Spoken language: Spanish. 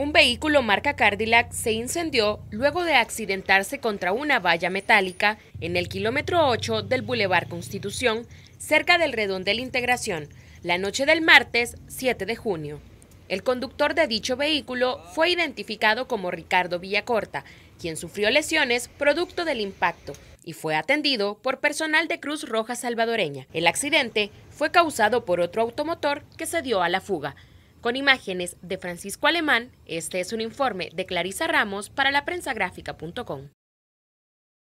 Un vehículo marca Cadillac se incendió luego de accidentarse contra una valla metálica en el kilómetro 8 del Boulevard Constitución, cerca del la Integración, la noche del martes 7 de junio. El conductor de dicho vehículo fue identificado como Ricardo Villacorta, quien sufrió lesiones producto del impacto y fue atendido por personal de Cruz Roja Salvadoreña. El accidente fue causado por otro automotor que se dio a la fuga. Con imágenes de Francisco Alemán, este es un informe de Clarisa Ramos para la